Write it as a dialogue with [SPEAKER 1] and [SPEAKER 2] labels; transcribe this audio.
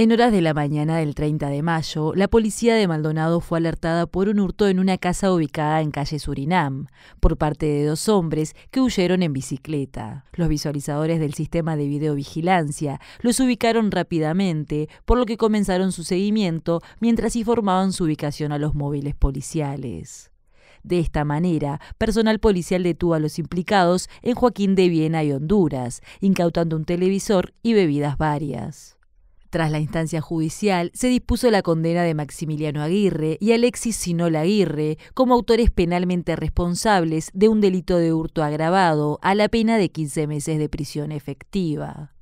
[SPEAKER 1] En horas de la mañana del 30 de mayo, la policía de Maldonado fue alertada por un hurto en una casa ubicada en calle Surinam, por parte de dos hombres que huyeron en bicicleta. Los visualizadores del sistema de videovigilancia los ubicaron rápidamente, por lo que comenzaron su seguimiento mientras informaban su ubicación a los móviles policiales. De esta manera, personal policial detuvo a los implicados en Joaquín de Viena y Honduras, incautando un televisor y bebidas varias. Tras la instancia judicial, se dispuso la condena de Maximiliano Aguirre y Alexis Sinol Aguirre como autores penalmente responsables de un delito de hurto agravado a la pena de 15 meses de prisión efectiva.